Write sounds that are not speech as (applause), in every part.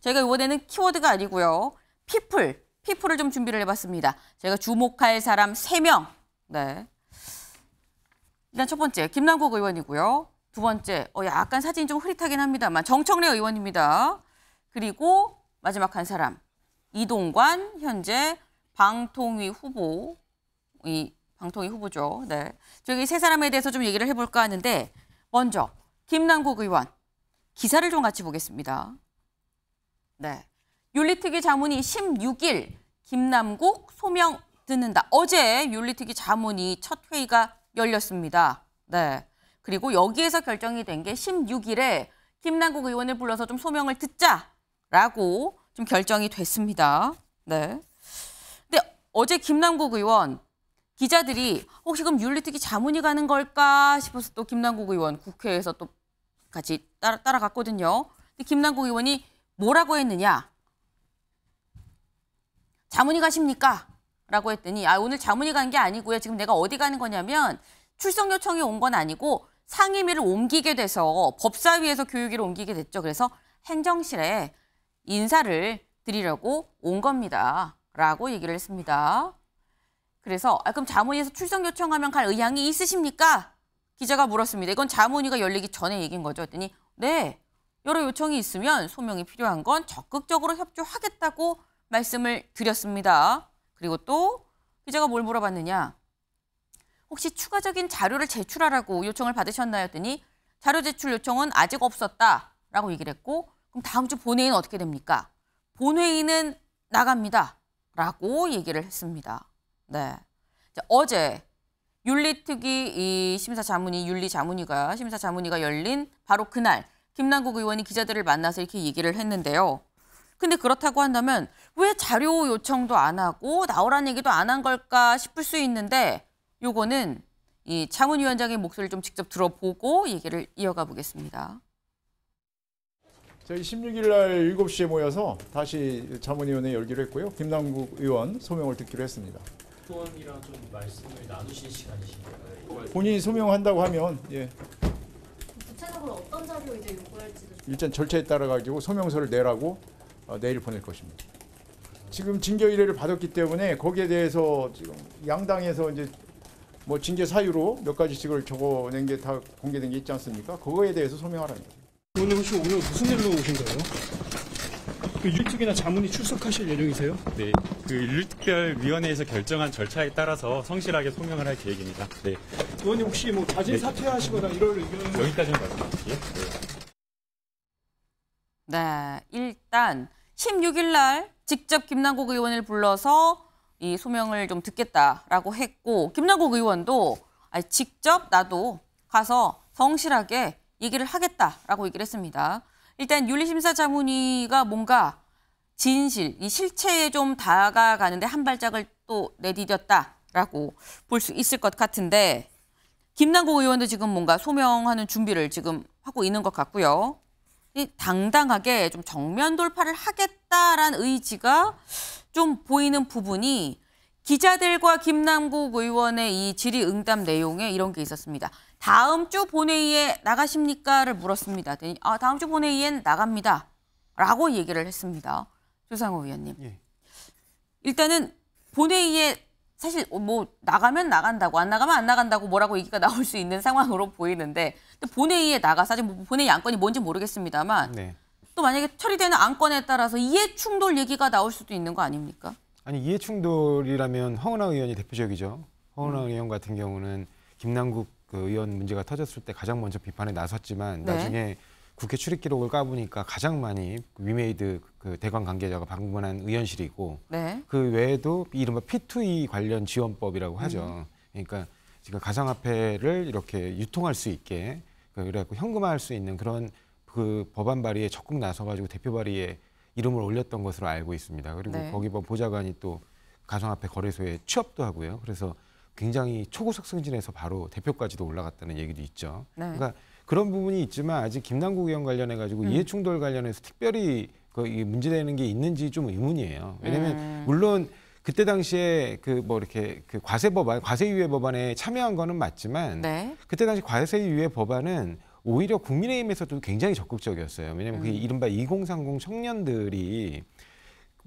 저희가 이번에는 키워드가 아니고요. 피플, 피플을 좀 준비를 해봤습니다. 제가 주목할 사람 세명 네. 일단 첫 번째, 김남국 의원이고요. 두 번째, 어, 약간 사진이 좀 흐릿하긴 합니다만 정청래 의원입니다. 그리고 마지막 한 사람, 이동관 현재 방통위 후보, 이 방통위 후보죠. 네. 저기 세 사람에 대해서 좀 얘기를 해볼까 하는데 먼저 김남국 의원 기사를 좀 같이 보겠습니다. 네. 윤리특위 자문이 16일 김남국 소명 듣는다. 어제 윤리특위 자문이 첫 회의가 열렸습니다. 네. 그리고 여기에서 결정이 된 게 16일에 김남국 의원을 불러서 좀 소명을 듣자라고 좀 결정이 됐습니다. 네. 근데 어제 김남국 의원 기자들이 혹시 그럼 윤리특위 자문이 가는 걸까 싶어서 또 김남국 의원 국회에서 또 같이 따라, 따라갔거든요. 근데 김남국 의원이 뭐라고 했느냐? 자문이 가십니까? 라고 했더니 아 오늘 자문이 간 게 아니고요. 지금 내가 어디 가는 거냐면 출석 요청이 온 건 아니고 상임위를 옮기게 돼서 법사위에서 교육위로 옮기게 됐죠. 그래서 행정실에 인사를 드리려고 온 겁니다. 라고 얘기를 했습니다. 그래서 아, 그럼 자문위에서 출석 요청하면 갈 의향이 있으십니까? 기자가 물었습니다. 이건 자문위가 열리기 전에 얘기인 거죠. 그랬더니 네, 여러 요청이 있으면 소명이 필요한 건 적극적으로 협조하겠다고 말씀을 드렸습니다. 그리고 또 기자가 뭘 물어봤느냐. 혹시 추가적인 자료를 제출하라고 요청을 받으셨나요? 했더니 자료 제출 요청은 아직 없었다라고 얘기를 했고 그럼 다음 주 본회의는 어떻게 됩니까? 본회의는 나갑니다. 라고 얘기를 했습니다. 네. 어제 윤리특위 이심사자문이 윤리자문위가 심사자문위가 열린 바로 그날 김남국 의원이 기자들을 만나서 이렇게 얘기를 했는데요. 근데 그렇다고 한다면 왜 자료 요청도 안 하고 나오라는 얘기도 안 한 걸까 싶을 수 있는데 요거는 이 창훈 위원장의 목소리를 좀 직접 들어보고 얘기를 이어가 보겠습니다. 저희 16일 날 7시에 모여서 다시 자문위원회 열기로 했고요. 김남국 의원 소명을 듣기로 했습니다. 의원이랑 좀 말씀을 나누실 시간이신가요? 본인이 소명한다고 하면 예. 구체적으로 어떤 자료 이제 일전 절차에 따라 가지고 소명서를 내라고 어, 내일 보낼 것입니다. 지금 징계 의뢰를 받았기 때문에 거기에 대해서 지금 양당에서 이제 뭐 징계 사유로 몇 가지씩을 적어낸 게 다 공개된 게 있지 않습니까? 그거에 대해서 소명하라는 거죠. 의원님 혹시 오늘 무슨 일로 오신 거예요? 그 윤리특위나 자문이 출석하실 예정이세요? 네, 그윤특별위원회에서 결정한 절차에 따라서 성실하게 소명을 할 계획입니다. 네. 의원님 혹시 뭐 자진 네. 사퇴하시거나 이럴 의견 여기까지는 말씀시겠어요 네. 네, 일단 16일 날 직접 김남국 의원을 불러서 이 소명을 좀 듣겠다라고 했고 김남국 의원도 직접 나도 가서 성실하게 얘기를 하겠다라고 얘기를 했습니다. 일단 윤리심사 자문위가 뭔가 진실, 이 실체에 좀 다가가는데 한 발짝을 또 내디뎠다라고 볼 수 있을 것 같은데 김남국 의원도 지금 뭔가 소명하는 준비를 지금 하고 있는 것 같고요. 이 당당하게 좀 정면 돌파를 하겠다라는 의지가 좀 보이는 부분이 기자들과 김남국 의원의 이 질의응답 내용에 이런 게 있었습니다. 다음 주 본회의에 나가십니까를 물었습니다. 아, 다음 주 본회의엔 나갑니다. 라고 얘기를 했습니다. 조상호 위원님. 예. 일단은 본회의에 사실 어, 뭐 나가면 나간다고 안 나가면 안 나간다고 뭐라고 얘기가 나올 수 있는 상황으로 보이는데 본회의에 나가서 아직 뭐 본회의 안건이 뭔지 모르겠습니다만 네. 또 만약에 처리되는 안건에 따라서 이해 충돌 얘기가 나올 수도 있는 거 아닙니까? 아니 이해 충돌이라면 허은하 의원이 대표적이죠. 허은하 음. 의원 같은 경우는 김남국 그 의원 문제가 터졌을 때 가장 먼저 비판에 나섰지만 네. 나중에 국회 출입 기록을 까보니까 가장 많이 위메이드 그 대관 관계자가 방문한 의원실이고 네. 그 외에도 이른바 P2E 관련 지원법이라고 하죠. 음. 그러니까 지금 가상화폐를 이렇게 유통할 수 있게 그래갖고 그러니까 현금화할 수 있는 그런 그 법안 발의에 적극 나서가지고 대표 발의에 이름을 올렸던 것으로 알고 있습니다. 그리고 네. 거기 뭐 보좌관이 또 가상화폐 거래소에 취업도 하고요. 그래서 굉장히 초고속 승진해서 바로 대표까지도 올라갔다는 얘기도 있죠. 네. 그러니까 그런 부분이 있지만 아직 김남국 의원 관련해 가지고 음. 이해충돌 관련해서 특별히 그 문제되는 게 있는지 좀 의문이에요. 왜냐하면 음. 물론 그때 당시에 그 뭐 이렇게 그 과세 법안, 과세유예 법안에 참여한 거는 맞지만 네. 그때 당시 과세유예 법안은 오히려 국민의힘에서도 굉장히 적극적이었어요. 왜냐하면 그 음. 그 이른바 2030 청년들이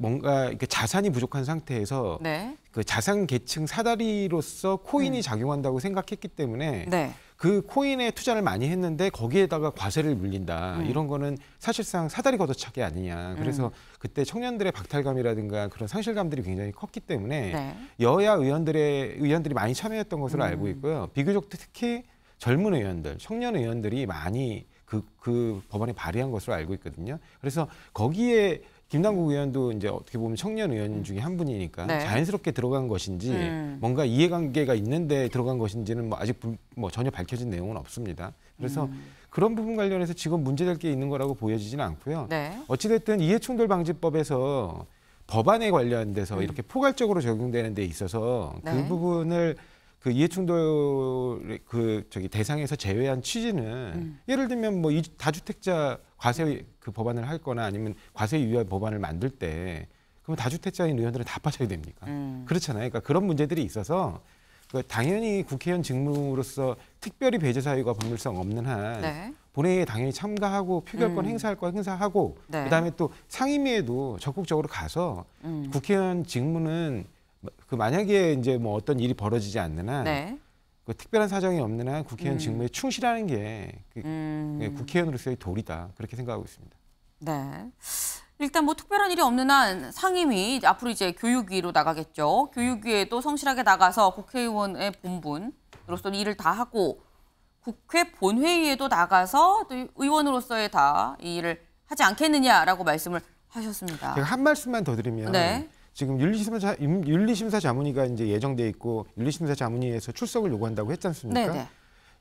뭔가 이렇게 자산이 부족한 상태에서 네. 그 자산 계층 사다리로서 코인이 음. 작용한다고 생각했기 때문에 네. 그 코인에 투자를 많이 했는데 거기에다가 과세를 물린다 음. 이런 거는 사실상 사다리 걷어차기 아니냐 그래서 음. 그때 청년들의 박탈감이라든가 그런 상실감들이 굉장히 컸기 때문에 네. 여야 의원들의 의원들이 많이 참여했던 것으로 알고 음. 있고요 비교적 특히 젊은 의원들 청년 의원들이 많이 그, 그 법안에 발의한 것으로 알고 있거든요 그래서 거기에 김남국 의원도 이제 어떻게 보면 청년 의원 음. 중에 한 분이니까 네. 자연스럽게 들어간 것인지 음. 뭔가 이해관계가 있는데 들어간 것인지는 뭐 아직 불, 뭐 전혀 밝혀진 내용은 없습니다. 그래서 음. 그런 부분 관련해서 지금 문제될 게 있는 거라고 보여지지는 않고요. 네. 어찌됐든 이해충돌 방지법에서 법안에 관련돼서 음. 이렇게 포괄적으로 적용되는 데 있어서 그 네. 그 부분을 그 이해충돌 그 저기 대상에서 제외한 취지는 음. 예를 들면 뭐 다주택자 과세 그 법안을 할 거나 아니면 과세 유예 법안을 만들 때그러면 다주택자인 의원들은 다 빠져야 됩니까? 음. 그렇잖아요. 그러니까 그런 문제들이 있어서 그 당연히 국회의원 직무로서 특별히 배제 사유가 법률성 없는 한 네. 본회의에 당연히 참가하고 표결권 음. 행사할 거 행사하고 네. 그다음에 또 상임위에도 적극적으로 가서 음. 국회의원 직무는 그 만약에 이제 뭐 어떤 일이 벌어지지 않는 한 네. 그 특별한 사정이 없는 한 국회의원 음. 직무에 충실하는 게 그, 그, 음. 국회의원으로서의 도리다 그렇게 생각하고 있습니다. 네. 일단 뭐 특별한 일이 없는 한 상임위 앞으로 이제 교육위로 나가겠죠. 교육위에도 성실하게 나가서 국회의원의 본분으로서 일을 다 하고 국회 본회의에도 나가서 또 의원으로서의 다 일을 하지 않겠느냐라고 말씀을 하셨습니다. 제가 한 말씀만 더 드리면 네. 지금 윤리심사 윤리심사 자문위가 이제 예정돼 있고 윤리심사 자문위에서 출석을 요구한다고 했지 않습니까? 네네. 네.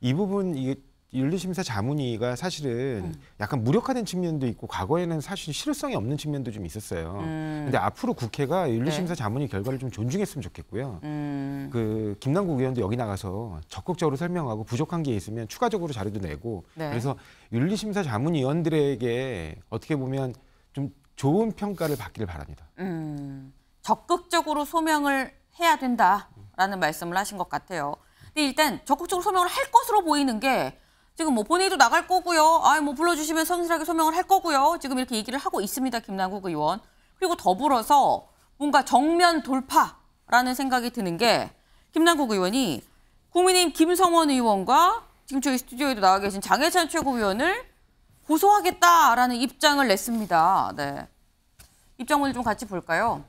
이 부분 이 윤리심사 자문위가 사실은 음. 약간 무력화된 측면도 있고 과거에는 사실 실효성이 없는 측면도 좀 있었어요. 음. 근데 앞으로 국회가 윤리심사 네. 자문위 결과를 좀 존중했으면 좋겠고요. 음. 그 김남국 의원도 여기 나가서 적극적으로 설명하고 부족한 게 있으면 추가적으로 자료도 내고 네. 그래서 윤리심사 자문위원들에게 어떻게 보면 좀 좋은 평가를 받기를 바랍니다. 음. 적극적으로 소명을 해야 된다라는 말씀을 하신 것 같아요. 근데 일단 적극적으로 소명을 할 것으로 보이는 게 지금 뭐 본회의도 나갈 거고요. 아, 뭐 불러주시면 성실하게 소명을 할 거고요. 지금 이렇게 얘기를 하고 있습니다. 김남국 의원. 그리고 더불어서 뭔가 정면 돌파라는 생각이 드는 게 김남국 의원이 국민의힘 김성원 의원과 지금 저희 스튜디오에도 나와 계신 장해찬 최고위원을 고소하겠다라는 입장을 냈습니다. 네. 입장을좀 같이 볼까요?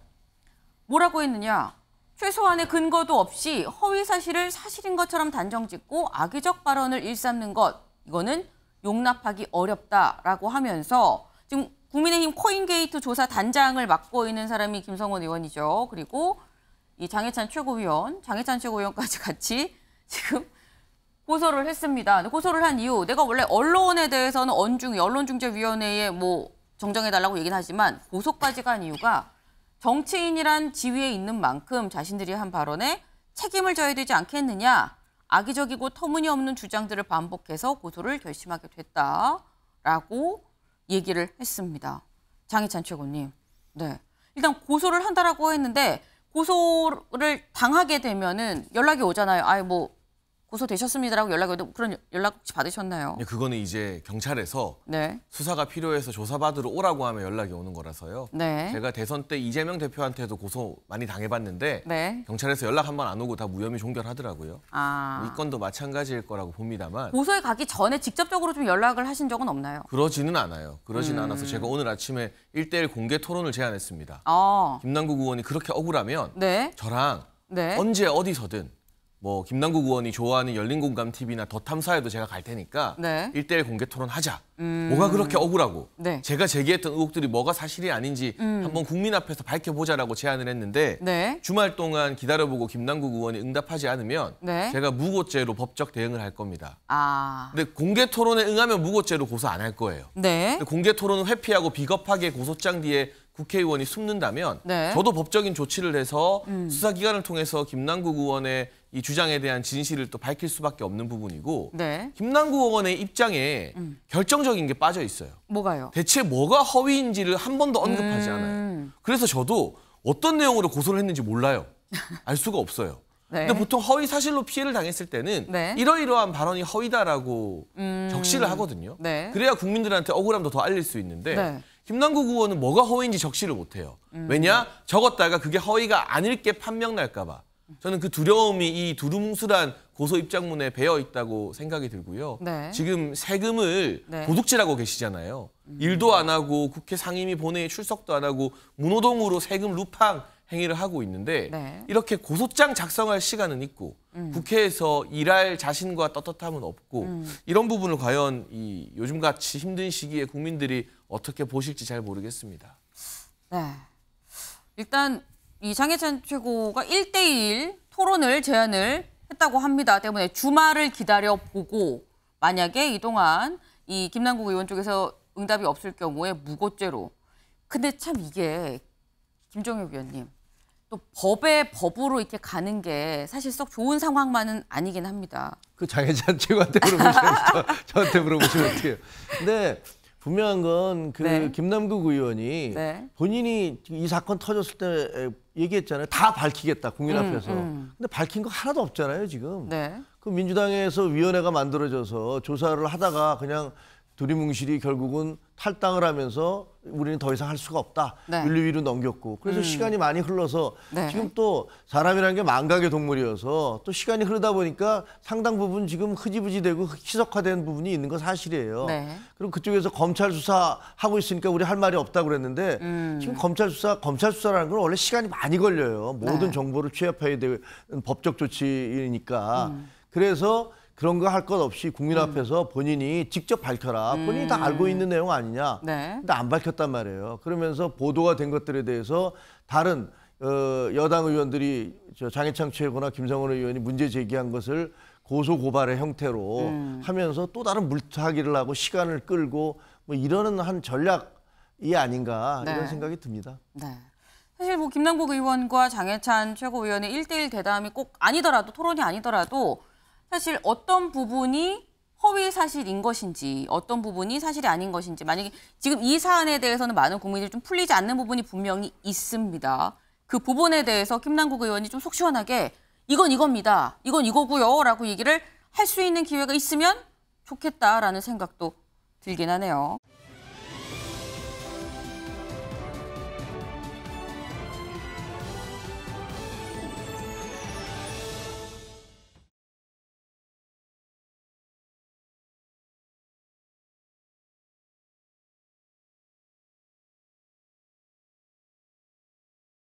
뭐라고 했느냐? 최소한의 근거도 없이 허위 사실을 사실인 것처럼 단정짓고 악의적 발언을 일삼는 것 이거는 용납하기 어렵다라고 하면서 지금 국민의힘 코인게이트 조사 단장을 맡고 있는 사람이 김성원 의원이죠. 그리고 이 장해찬 최고위원, 장해찬 최고위원까지 (laughs) 같이 지금 고소를 했습니다. 고소를 한 이유 내가 원래 언론에 대해서는 언중 언론중재위원회에 뭐 정정해달라고 얘기는 하지만 고소까지 간 이유가 정치인이란 지위에 있는 만큼 자신들이 한 발언에 책임을 져야 되지 않겠느냐 악의적이고 터무니없는 주장들을 반복해서 고소를 결심하게 됐다라고 얘기를 했습니다. 장희찬 최고님. 네. 일단 고소를 한다라고 했는데 고소를 당하게 되면은 연락이 오잖아요. 아예 뭐 고소되셨습니다라고 연락을오는 그런 연락 혹시 받으셨나요? 네, 그거는 이제 경찰에서 네. 수사가 필요해서 조사받으러 오라고 하면 연락이 오는 거라서요. 네. 제가 대선 때 이재명 대표한테도 고소 많이 당해봤는데 네. 경찰에서 연락 한 번 안 오고 다 무혐의 종결하더라고요. 아. 뭐 이 건도 마찬가지일 거라고 봅니다만. 고소에 가기 전에 직접적으로 좀 연락을 하신 적은 없나요? 그러지는 않아요. 그러지는 음. 않아서 제가 오늘 아침에 일대일 공개 토론을 제안했습니다. 아. 김남국 의원이 그렇게 억울하면 네. 저랑 네. 언제 어디서든 뭐 김남국 의원이 좋아하는 열린 공감 TV나 더 탐사에도 제가 갈 테니까 네. 1대1 공개 토론 하자. 음... 뭐가 그렇게 억울하고 네. 제가 제기했던 의혹들이 뭐가 사실이 아닌지 음... 한번 국민 앞에서 밝혀보자라고 제안을 했는데 네. 주말 동안 기다려보고 김남국 의원이 응답하지 않으면 네. 제가 무고죄로 법적 대응을 할 겁니다. 아... 근데 공개 토론에 응하면 무고죄로 고소 안 할 거예요. 네. 공개 토론은 회피하고 비겁하게 고소장 뒤에 국회의원이 숨는다면 네. 저도 법적인 조치를 해서 음. 수사기관을 통해서 김남국 의원의 이 주장에 대한 진실을 또 밝힐 수밖에 없는 부분이고 네. 김남국 의원의 입장에 음. 결정적인 게 빠져 있어요. 뭐가요? 대체 뭐가 허위인지를 한 번도 언급하지 음. 않아요. 그래서 저도 어떤 내용으로 고소를 했는지 몰라요. (laughs) 알 수가 없어요. 네. 근데 보통 허위 사실로 피해를 당했을 때는 네. 이러이러한 발언이 허위다라고 음... 적시를 하거든요. 네. 그래야 국민들한테 억울함도 더 알릴 수 있는데 네. 김남국 의원은 뭐가 허위인지 적시를 못해요. 왜냐? 적었다가 그게 허위가 아닐 게 판명 날까 봐. 저는 그 두려움이 이 두루뭉술한 고소 입장문에 배어 있다고 생각이 들고요. 네. 지금 세금을 네. 도둑질하고 계시잖아요. 음. 일도 안 하고 국회 상임위 본회의 출석도 안 하고 문호동으로 세금 루팡 행위를 하고 있는데 네. 이렇게 고소장 작성할 시간은 있고 음. 국회에서 일할 자신과 떳떳함은 없고 음. 이런 부분을 과연 이 요즘같이 힘든 시기에 국민들이 어떻게 보실지 잘 모르겠습니다. 네. 일단 이 장해찬 최고가 1대1 토론을 제안을 했다고 합니다. 때문에 주말을 기다려보고 만약에 이동안 이 김남국 의원 쪽에서 응답이 없을 경우에 무고죄로. 근데 참 이게 김종혁 위원님 또 법의 법으로 이렇게 가는 게 사실 썩 좋은 상황만은 아니긴 합니다. 그 장혜찬 최고한테 물어보시면 저한테 물어보시면 어떡해요. 근데 분명한 건그 네. 김남국 의원이 네. 본인이 이 사건 터졌을 때 얘기했잖아요. 다 밝히겠다 국민 음, 앞에서. 음. 근데 밝힌 거 하나도 없잖아요 지금. 네. 그 민주당에서 위원회가 만들어져서 조사를 하다가 그냥 두리뭉실이 결국은 탈당을 하면서 우리는 더 이상 할 수가 없다. 네. 윤리위로 넘겼고. 그래서 음. 시간이 많이 흘러서 네. 지금 또 사람이라는 게 망각의 동물이어서 또 시간이 흐르다 보니까 상당 부분 지금 흐지부지 되고 희석화된 부분이 있는 건 사실이에요. 네. 그리고 그쪽에서 검찰 수사하고 있으니까 우리 할 말이 없다고 그랬는데 음. 지금 검찰 수사, 검찰 수사라는 건 원래 시간이 많이 걸려요. 모든 네. 정보를 취합해야 되는 법적 조치이니까. 음. 그래서 그런 거 할 것 없이 국민 음. 앞에서 본인이 직접 밝혀라. 본인이 다 음. 알고 있는 내용 아니냐. 네. 근데 안 밝혔단 말이에요. 그러면서 보도가 된 것들에 대해서 다른 어, 여당 의원들이 저 장해창 최고나 김성원 의원이 문제 제기한 것을 고소 고발의 형태로 음. 하면서 또 다른 물타기를 하고 시간을 끌고 뭐 이러는 한 전략이 아닌가 네. 이런 생각이 듭니다. 네. 사실 뭐 김남국 의원과 장해찬 최고위원의 일대일 대담이 꼭 아니더라도 토론이 아니더라도 사실 어떤 부분이 허위 사실인 것인지 어떤 부분이 사실이 아닌 것인지 만약에 지금 이 사안에 대해서는 많은 국민들이 좀 풀리지 않는 부분이 분명히 있습니다. 그 부분에 대해서 김남국 의원이 좀 속 시원하게 이건 이겁니다. 이건 이거고요. 라고 얘기를 할 수 있는 기회가 있으면 좋겠다라는 생각도 들긴 하네요.